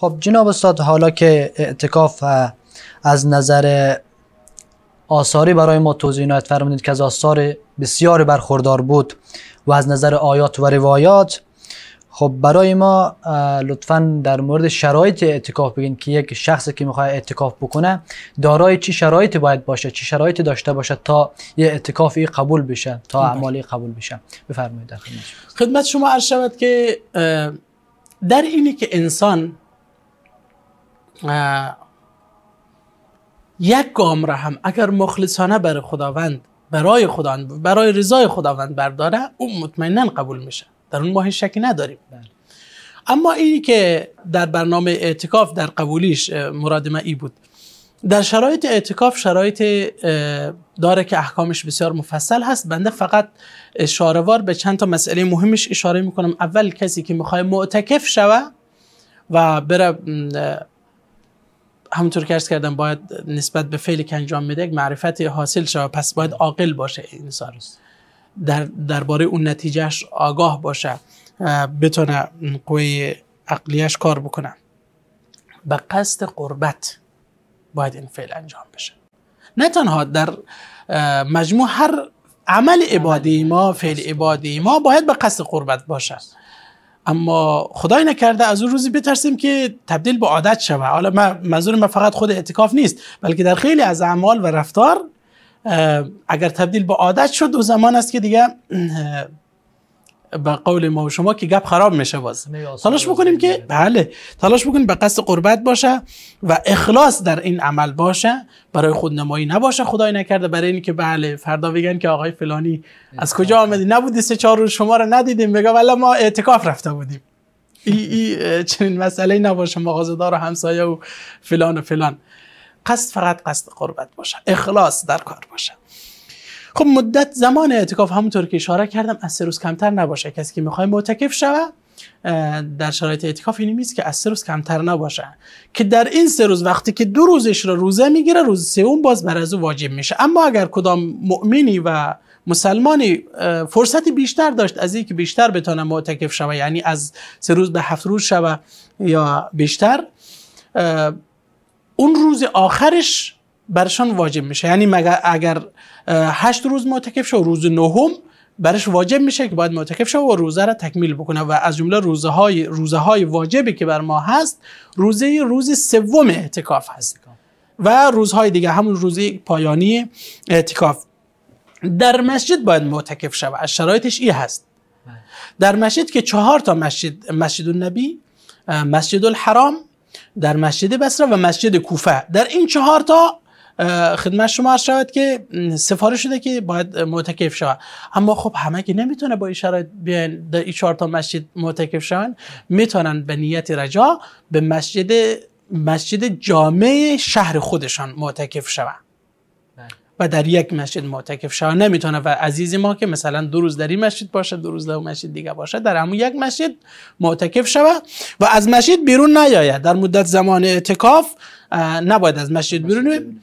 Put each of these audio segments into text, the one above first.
خب جناب استاد حالا که اعتکاف از نظر آثاری برای ما توضیح نایت که از آثار بسیار برخوردار بود و از نظر آیات و روایات خب برای ما لطفا در مورد شرایط اعتکاف بگین که یک شخصی که میخواه اعتکاف بکنه دارای چی شرایط باید باشه چی شرایط داشته باشه تا یه ای قبول بشه تا ای قبول بشه بفرمایید در خدمت شما خدمت شما عرض شود که در اینی که انسان یک گام را هم اگر مخلصانه برای خداوند برای خداوند برای رضای خداوند برداره اون مطمئنا قبول میشه در اون ماه شکی نداریم بله. اما اینی که در برنامه اعتکاف در قبولیش مراد ما ای بود در شرایط اعتکاف شرایط داره که احکامش بسیار مفصل هست بنده فقط وار به چند تا مسئله مهمش اشاره میکنم اول کسی که میخواه معتکف شوه و بره همونطور که ارز کردم باید نسبت به فعلی که انجام میده یک معرفت حاصل شود پس باید عاقل باشه انسان در درباره اون نتیجهش آگاه باشه بتونه قوی عقلیش کار بکنه به قصد قربت باید این فعل انجام بشه نه تنها در مجموع هر عمل عبادی ما فعل عبادی ما باید به قصد قربت باشه اما خدای نکرده از اون روزی بترسیم که تبدیل به عادت شوه حالا منظور من فقط خود اعتکاف نیست بلکه در خیلی از اعمال و رفتار اگر تبدیل به عادت شد او زمان است که دیگه به قول ما و شما که گپ خراب میشه باز تلاش بکنیم که بله تلاش بکنیم به قصد قربت باشه و اخلاص در این عمل باشه برای خود نمایی نباشه خدای نکرده برای اینکه بله فردا بگن که آقای فلانی از کجا آمدی نبودی سه چهار روز شما رو ندیدیم بگه ولی ما اعتکاف رفته بودیم ای, چنین مسئله نباشه مغازدار و همسایه و فلان و فلان قصد فقط قصد قربت باشه اخلاص در کار باشه خب مدت زمان اعتکاف همونطور که اشاره کردم از سه روز کمتر نباشه کسی که میخوای معتکف شوه در شرایط اعتکاف اینی نیست که از سه روز کمتر نباشه که در این سه روز وقتی که دو روزش را روزه میگیره روز سوم باز بر از او واجب میشه اما اگر کدام مؤمنی و مسلمانی فرصت بیشتر داشت از اینکه بیشتر بتونه معتکف شوه یعنی از سه روز به هفت روز شوه یا بیشتر اون روز آخرش برشان واجب میشه یعنی اگر هشت روز معتکف شو روز نهم برش واجب میشه که باید معتکف شو و روزه را تکمیل بکنه و از جمله روزه های روزه های واجبی که بر ما هست روزه روز سوم اعتکاف هست و روزهای دیگه همون روزه پایانی اعتکاف در مسجد باید معتکف شود از شرایطش ای هست در مسجد که چهار تا مسجد مسجد النبی مسجد الحرام در مسجد بصره و مسجد کوفه در این چهار تا خدمت شما عرض شود که سفارش شده که باید معتکف شود اما خب همه که نمیتونه با این شرایط بیان در این چهار تا مسجد معتکف شوند میتونن به نیت رجا به مسجد مسجد جامع شهر خودشان معتکف شوند و در یک مسجد معتکف شوه نمیتونه و عزیز ما که مثلا دو روز در این مسجد باشه دو روز در مسجد دیگه باشه در همون یک مسجد معتکف شوه و از مسجد بیرون نیاید در مدت زمان اعتکاف نباید از مسجد بیرون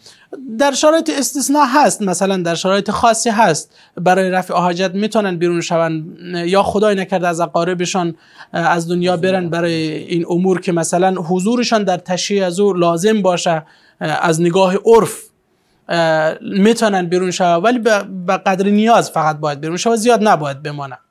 در شرایط استثناء هست مثلا در شرایط خاصی هست برای رفع حاجت میتونن بیرون شون یا خدای نکرده از اقاربشان از دنیا برن برای این امور که مثلا حضورشان در تشیع از او لازم باشه از نگاه عرف میتونن بیرون شوه ولی به قدر نیاز فقط باید بیرون شوه زیاد نباید بمانن